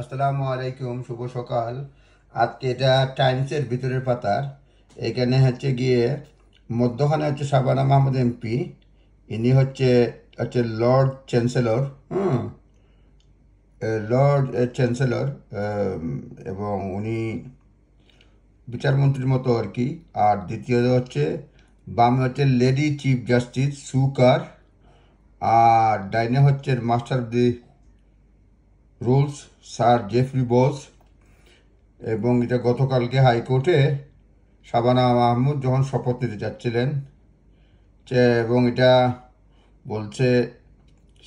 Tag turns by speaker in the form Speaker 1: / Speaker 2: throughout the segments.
Speaker 1: আসসালামু আলাইকুম শুভ সকাল আজকে এটা টাইমসের ভিতরের পাতার এখানে হচ্ছে গিয়ে মধ্যখানে হচ্ছে শাবানা মাহমুদ এমপি ইনি হচ্ছে হচ্ছে Lord Chancellor hmm Lord Chancellor এবং উনি বিচারমন্ত্রীর মতো আর কি আর দ্বিতীয়ত হচ্ছে বামে হচ্ছে লেডি চিফ জাস্টিস সুকার আর ডাইনে হচ্ছে Master of the Rolls Sir Geoffrey Vos এবং এটা গতকালকে হাইকোর্টে শাবানা মাহমুদ যখন শপথ নিতে চাচ্ছিলেন এবং এটা বলছে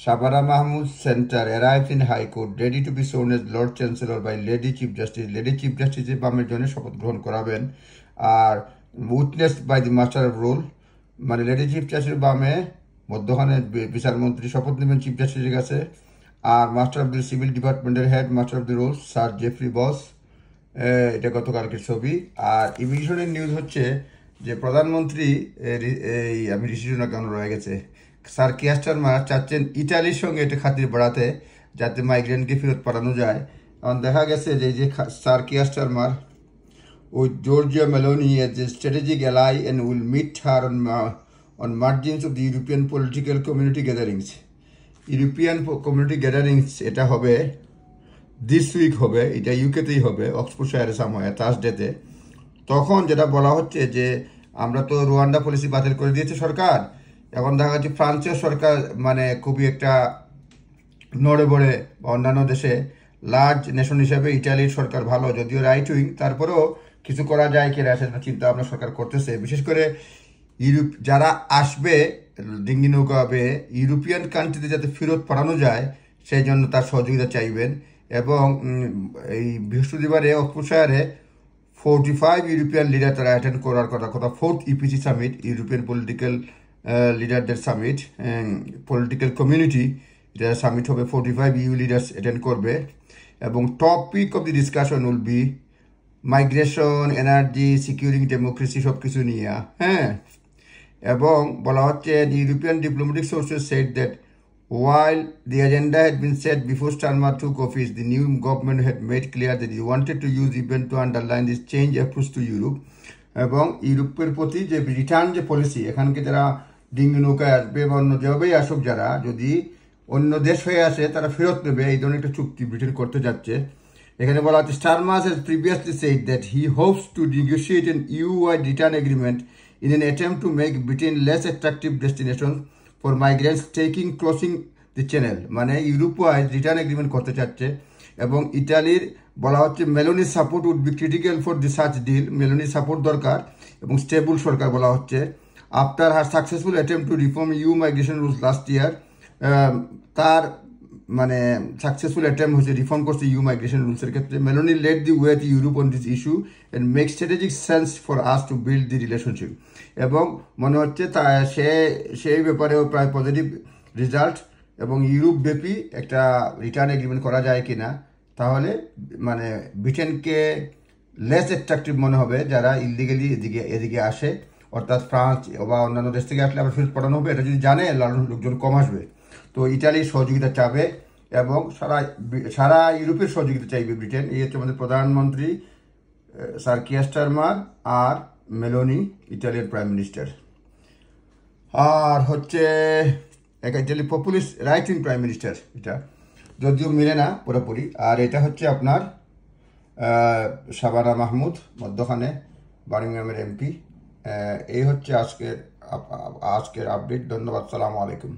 Speaker 1: Shabana Mahmud center arrive in high court ready to be sworn as lord chancellor by lady chief justice lady chief justice বামের জন্য শপথ গ্রহণ করাবেন আর witness by the master of rolls মানে লেডি চিফ জাস্টিস বামে মধ্যখানে বিচারমন্ত্রী শপথ নেবেন চিফ জাস্টিসের কাছে আর মাস্টার অফ দ্য সিভিল ডিপার্টমেন্টের head master of the rolls sir Geoffrey Vos এটা গতকালকের ছবি আর ইমিগ্রেশনের নিউজ হচ্ছে যে প্রধানমন্ত্রী এই আমি ঋষিজনা কেন রয়ে গেছে স্যার মা চাচ্ছেন ইটালির সঙ্গে এটা খাতির বাড়াতে যাতে মাইগ্রেন্টকে ফেরত পাঠানো যায় কারণ দেখা গেছে যে যে স্যার মার ওই Giorgia Meloni as a strategic ally and will meet her on on margins of the European Political Community gatherings European Community gatherings এটা হবে দিস উইক হবে এটা ইউকেতেই হবে অক্সফোর্ড শহরের সময় থার্সডেতে তখন যেটা বলা হচ্ছে যে আমরা তো রোয়ান্ডা পলিসি বাতিল করে দিয়েছে সরকার এখন দেখা যাচ্ছে ফ্রান্সের সরকার মানে খুবই একটা নড়ে বড়ে বা অন্যান্য দেশে লার্জ নেশন হিসাবে ইটালির সরকার ভালো যদিও রাইট উইং তারপরেও কিছু করা যায় কিনা সেটা চিন্তা ভাবনা সরকার করতেছে বিশেষ করে ইউরোপ যারা আসবে ডিঙ্গি নৌকা ইউরোপিয়ান কান্ট্রিতে যাতে ফেরত পাঠানো যায় সেই জন্য তার সহযোগিতা চাইবেন এবং এই বৃহস্পতিবারে অক্সফোর্ডশায়ারে ফোরটি ফাইভ ইউরোপিয়ান লিডার তারা অ্যাটেন্ড করার কথা কথা fourth EPC summit European political লিডারদের সামিট পলিটিক্যাল কমিউনিটি এটা সামিট হবে forty five EU leaders attend করবে এবং topic of the discussion will be migration energy securing democracy সব কিছু নিয়ে হ্যাঁ এবং বলা হচ্ছে the European diplomatic sources set that while the agenda had been set before Starmer took office, the new government had made clear that you wanted to use event to underline this change approach to Europe এবং ইউরোপের প্রতি যে return যে policy এখানকে যারা ডিঙ্গি নৌকায় আসবে বা অন্য যেভাবেই আসুক যারা যদি অন্য দেশ হয়ে আসে তারা ফেরত নেবে এই ধরনের একটা চুক্তি ব্রিটেন করতে যাচ্ছে এখানে বলা হচ্ছে Starmer's has previously set that he hopes to negotiate an EU wide return agreement in an attempt to make Britain less attractive destination for migrants taking crossing the Channel মানে ইউরোপও আজ রিটার্ন এগ্রিমেন্ট করতে চাচ্ছে এবং ইটালির বলা হচ্ছে মেলোনির support would be critical for the search deal মেলোনির সাপোর্ট দরকার এবং স্টেবল সরকার বলা হচ্ছে after her successful attempt to reform EU migration rules last year তার মানে সাকসেসফুল অ্যাটেম্প হয়েছে রিফর্ম করছে ইউ মাইগ্রেশন রুলসের ক্ষেত্রে Meloni led the way Europe on this issue and make strategic sense for us to build the relationship এবং মনে হচ্ছে তা সে সেই ব্যাপারেও প্রায় পজিটিভ রেজাল্ট এবং ইউরোপ ব্যাপী একটা রিটার্ন এগ্রিমেন্ট করা যায় কি না তাহলে মানে ব্রিটেনকে লেস অ্যাট্রাকটিভ মনে হবে যারা ইলিগেলি এদিকে এদিকে আসে অর্থাৎ ফ্রান্স বা অন্যান্য দেশ থেকে আসলে আবার ফেরত পাঠানো হবে এটা যদি জানে লোকজন কম আসবে তো ইটালির সহযোগিতা চাবে এবং সারা সারা ইউরোপের সহযোগিতা চাইবে ব্রিটেন এই হচ্ছে আমাদের প্রধানমন্ত্রী স্যার কিয়াস্টারমার আর মেলোনি ইটালিয়ান প্রাইম মিনিস্টার আর হচ্ছে এক Italy right right wing prime minister এটা যদিও মিলে না পুরোপুরি আর এটা হচ্ছে আপনার সাবানা মাহমুদ মধ্যখানে বার্মিংহামের এমপি এই হচ্ছে আজকের আজকের আপডেট ধন্যবাদ সালামু আলাইকুম